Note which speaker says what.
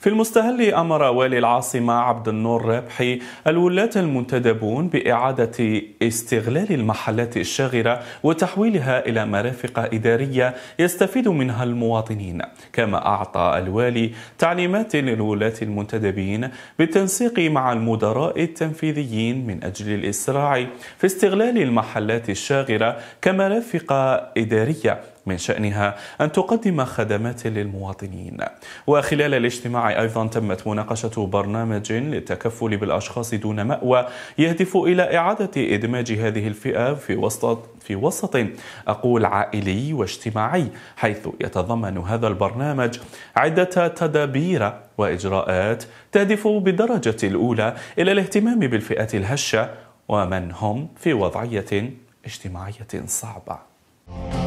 Speaker 1: في المستهل أمر والي العاصمة عبد النور ربحي الولاة المنتدبون بإعادة استغلال المحلات الشاغرة وتحويلها إلى مرافق إدارية يستفيد منها المواطنين كما أعطى الوالي تعليمات للولاة المنتدبين بالتنسيق مع المدراء التنفيذيين من أجل الإسراع في استغلال المحلات الشاغرة كمرافق إدارية من شأنها أن تقدم خدمات للمواطنين وخلال الاجتماع أيضا تمت مناقشة برنامج للتكفل بالأشخاص دون مأوى يهدف إلى إعادة إدماج هذه الفئة في وسط في وسط أقول عائلي واجتماعي حيث يتضمن هذا البرنامج عدة تدابير وإجراءات تهدف بالدرجة الأولى إلى الاهتمام بالفئات الهشة ومن هم في وضعية اجتماعية صعبة.